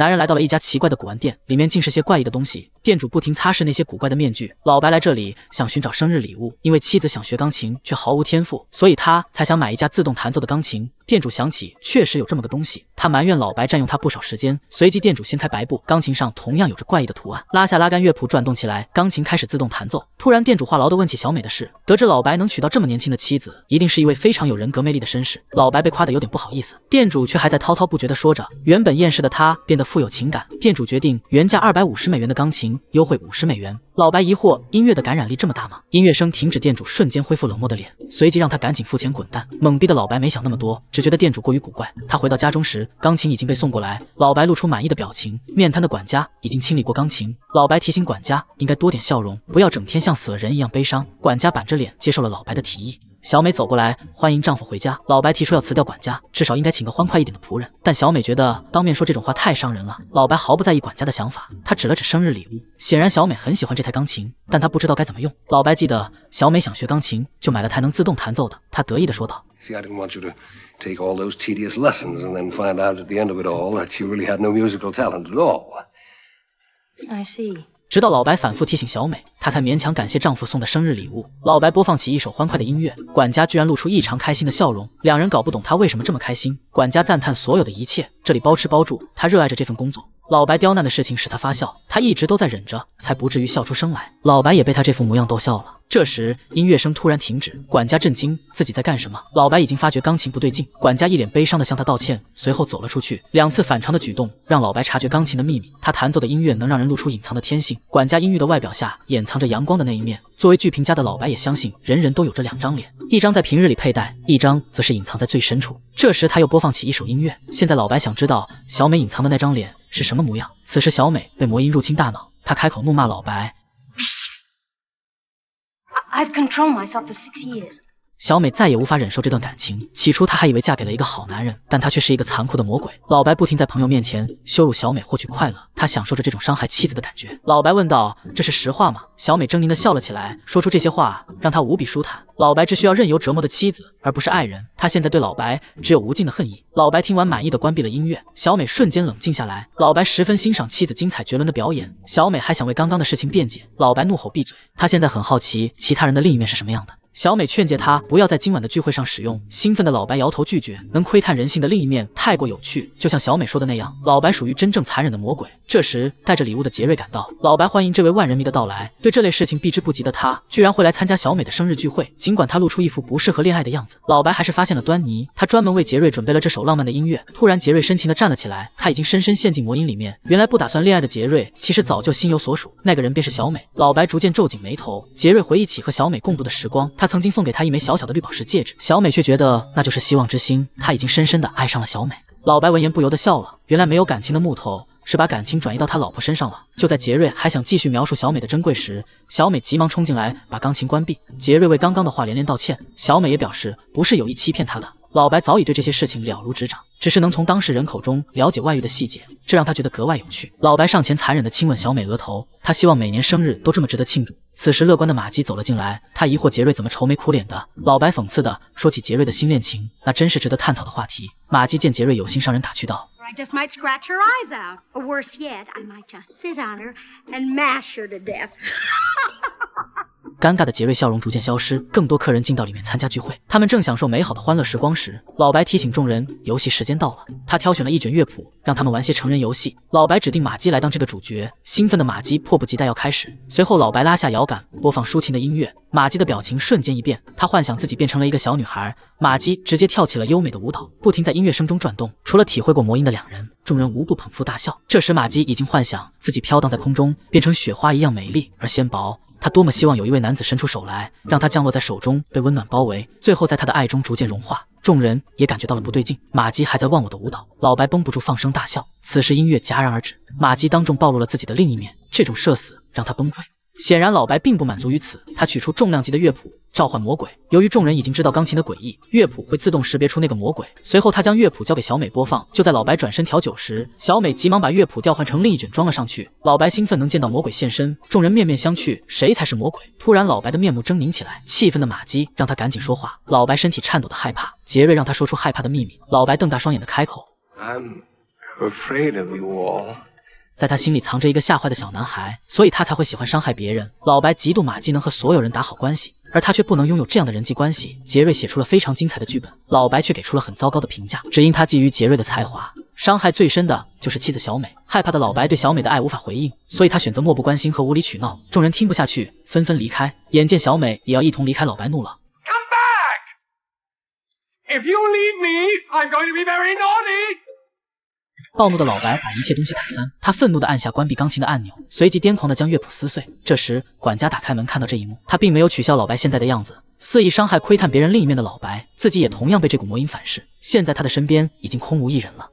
男人来到了一家奇怪的古玩店，里面尽是些怪异的东西。店主不停擦拭那些古怪的面具。老白来这里想寻找生日礼物，因为妻子想学钢琴却毫无天赋，所以他才想买一架自动弹奏的钢琴。店主想起确实有这么个东西，他埋怨老白占用他不少时间。随即，店主掀开白布，钢琴上同样有着怪异的图案，拉下拉杆，乐谱转动起来，钢琴开始自动弹奏。突然，店主话痨的问起小美的事，得知老白能娶到这么年轻的妻子，一定是一位非常有人格魅力的绅士。老白被夸得有点不好意思，店主却还在滔滔不绝的说着。原本厌世的他变得富有情感。店主决定原价二百五十美元的钢琴优惠五十美元。老白疑惑：音乐的感染力这么大吗？音乐声停止，店主瞬间恢复冷漠的脸，随即让他赶紧付钱滚蛋。懵逼的老白没想那么多，只觉得店主过于古怪。他回到家中时，钢琴已经被送过来。老白露出满意的表情。面瘫的管家已经清理过钢琴。老白提醒管家应该多点笑容，不要整天像死了人一样悲伤。管家板着脸接受了老白的提议。小美走过来，欢迎丈夫回家。老白提出要辞掉管家，至少应该请个欢快一点的仆人。但小美觉得当面说这种话太伤人了。老白毫不在意管家的想法，他指了指生日礼物，显然小美很喜欢这台钢琴，但她不知道该怎么用。老白记得小美想学钢琴，就买了台能自动弹奏的。他得意地说道。直到老白反复提醒小美，她才勉强感谢丈夫送的生日礼物。老白播放起一首欢快的音乐，管家居然露出异常开心的笑容。两人搞不懂他为什么这么开心。管家赞叹所有的一切，这里包吃包住，他热爱着这份工作。老白刁难的事情使他发笑，他一直都在忍着，才不至于笑出声来。老白也被他这副模样逗笑了。这时音乐声突然停止，管家震惊，自己在干什么？老白已经发觉钢琴不对劲，管家一脸悲伤的向他道歉，随后走了出去。两次反常的举动让老白察觉钢琴的秘密，他弹奏的音乐能让人露出隐藏的天性。管家阴郁的外表下掩藏着阳光的那一面。作为剧评家的老白也相信，人人都有着两张脸，一张在平日里佩戴，一张则是隐藏在最深处。这时他又播放起一首音乐。现在老白想知道小美隐藏的那张脸。是什么模样？此时，小美被魔音入侵大脑，她开口怒骂老白。小美再也无法忍受这段感情。起初，她还以为嫁给了一个好男人，但他却是一个残酷的魔鬼。老白不停在朋友面前羞辱小美，获取快乐。他享受着这种伤害妻子的感觉。老白问道：“这是实话吗？”小美狰狞的笑了起来，说出这些话让他无比舒坦。老白只需要任由折磨的妻子，而不是爱人。他现在对老白只有无尽的恨意。老白听完，满意的关闭了音乐。小美瞬间冷静下来。老白十分欣赏妻子精彩绝伦的表演。小美还想为刚刚的事情辩解，老白怒吼：“闭嘴！”他现在很好奇其他人的另一面是什么样的。小美劝诫他不要在今晚的聚会上使用。兴奋的老白摇头拒绝，能窥探人性的另一面太过有趣。就像小美说的那样，老白属于真正残忍的魔鬼。这时，带着礼物的杰瑞赶到，老白欢迎这位万人迷的到来。对这类事情避之不及的他，居然会来参加小美的生日聚会。尽管他露出一副不适合恋爱的样子，老白还是发现了端倪。他专门为杰瑞准备了这首浪漫的音乐。突然，杰瑞深情地站了起来，他已经深深陷进魔音里面。原来不打算恋爱的杰瑞，其实早就心有所属，那个人便是小美。老白逐渐皱紧眉头。杰瑞回忆起和小美共度的时光，他。曾经送给她一枚小小的绿宝石戒指，小美却觉得那就是希望之星。他已经深深的爱上了小美。老白闻言不由得笑了，原来没有感情的木头是把感情转移到他老婆身上了。就在杰瑞还想继续描述小美的珍贵时，小美急忙冲进来把钢琴关闭。杰瑞为刚刚的话连连道歉，小美也表示不是有意欺骗他的。老白早已对这些事情了如指掌，只是能从当事人口中了解外遇的细节，这让他觉得格外有趣。老白上前残忍地亲吻小美额头，他希望每年生日都这么值得庆祝。此时，乐观的玛姬走了进来，他疑惑杰瑞怎么愁眉苦脸的。老白讽刺地说起杰瑞的新恋情，那真是值得探讨的话题。玛姬见杰瑞有心上人，打趣道。尴尬的杰瑞笑容逐渐消失，更多客人进到里面参加聚会。他们正享受美好的欢乐时光时，老白提醒众人：“游戏时间到了。”他挑选了一卷乐谱，让他们玩些成人游戏。老白指定玛姬来当这个主角。兴奋的玛姬迫不及待要开始。随后，老白拉下摇杆，播放抒情的音乐。玛姬的表情瞬间一变，她幻想自己变成了一个小女孩。玛姬直接跳起了优美的舞蹈，不停在音乐声中转动。除了体会过魔音的两人，众人无不捧腹大笑。这时，玛姬已经幻想自己飘荡在空中，变成雪花一样美丽而纤薄。他多么希望有一位男子伸出手来，让他降落在手中，被温暖包围，最后在他的爱中逐渐融化。众人也感觉到了不对劲，马姬还在忘我的舞蹈，老白绷不住放声大笑。此时音乐戛然而止，马姬当众暴露了自己的另一面，这种社死让他崩溃。显然老白并不满足于此，他取出重量级的乐谱，召唤魔鬼。由于众人已经知道钢琴的诡异，乐谱会自动识别出那个魔鬼。随后，他将乐谱交给小美播放。就在老白转身调酒时，小美急忙把乐谱调换成另一卷装了上去。老白兴奋能见到魔鬼现身，众人面面相觑，谁才是魔鬼？突然，老白的面目狰狞起来，气愤的马姬让他赶紧说话。老白身体颤抖的害怕，杰瑞让他说出害怕的秘密。老白瞪大双眼的开口：“I'm afraid of you all。”在他心里藏着一个吓坏的小男孩，所以他才会喜欢伤害别人。老白嫉妒马姬能和所有人打好关系，而他却不能拥有这样的人际关系。杰瑞写出了非常精彩的剧本，老白却给出了很糟糕的评价，只因他觊觎杰瑞的才华。伤害最深的就是妻子小美，害怕的老白对小美的爱无法回应，所以他选择漠不关心和无理取闹。众人听不下去，纷纷离开。眼见小美也要一同离开，老白怒了。暴怒的老白把一切东西打翻，他愤怒的按下关闭钢琴的按钮，随即癫狂的将乐谱撕碎。这时，管家打开门，看到这一幕，他并没有取笑老白现在的样子，肆意伤害、窥探别人另一面的老白，自己也同样被这股魔音反噬，现在他的身边已经空无一人了。